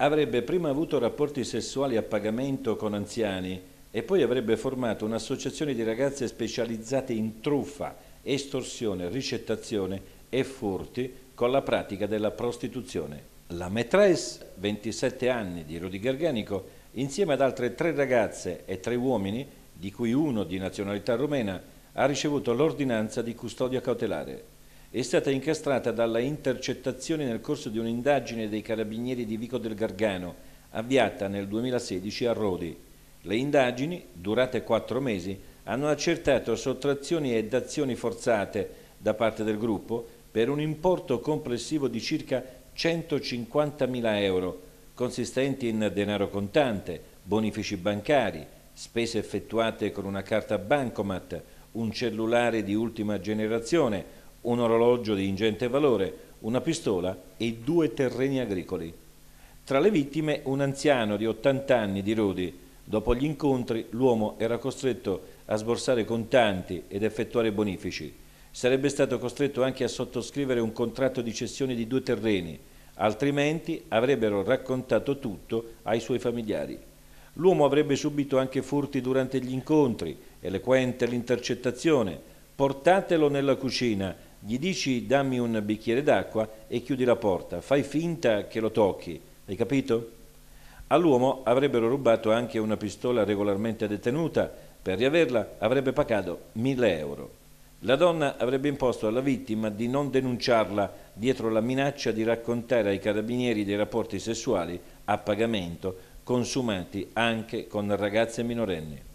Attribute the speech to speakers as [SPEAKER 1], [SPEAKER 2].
[SPEAKER 1] avrebbe prima avuto rapporti sessuali a pagamento con anziani e poi avrebbe formato un'associazione di ragazze specializzate in truffa, estorsione, ricettazione e furti con la pratica della prostituzione. La maîtresse, 27 anni, di Rodi Garganico, insieme ad altre tre ragazze e tre uomini, di cui uno di nazionalità rumena, ha ricevuto l'ordinanza di custodia cautelare è stata incastrata dalla intercettazione nel corso di un'indagine dei carabinieri di Vico del Gargano, avviata nel 2016 a Rodi. Le indagini, durate quattro mesi, hanno accertato sottrazioni ed azioni forzate da parte del gruppo per un importo complessivo di circa 150.000 euro, consistenti in denaro contante, bonifici bancari, spese effettuate con una carta bancomat, un cellulare di ultima generazione, un orologio di ingente valore, una pistola e due terreni agricoli. Tra le vittime un anziano di 80 anni di Rodi. Dopo gli incontri l'uomo era costretto a sborsare contanti ed effettuare bonifici. Sarebbe stato costretto anche a sottoscrivere un contratto di cessione di due terreni, altrimenti avrebbero raccontato tutto ai suoi familiari. L'uomo avrebbe subito anche furti durante gli incontri, eloquente l'intercettazione, portatelo nella cucina gli dici dammi un bicchiere d'acqua e chiudi la porta, fai finta che lo tocchi, hai capito? All'uomo avrebbero rubato anche una pistola regolarmente detenuta, per riaverla avrebbe pagato 1000 euro. La donna avrebbe imposto alla vittima di non denunciarla dietro la minaccia di raccontare ai carabinieri dei rapporti sessuali a pagamento consumati anche con ragazze minorenni.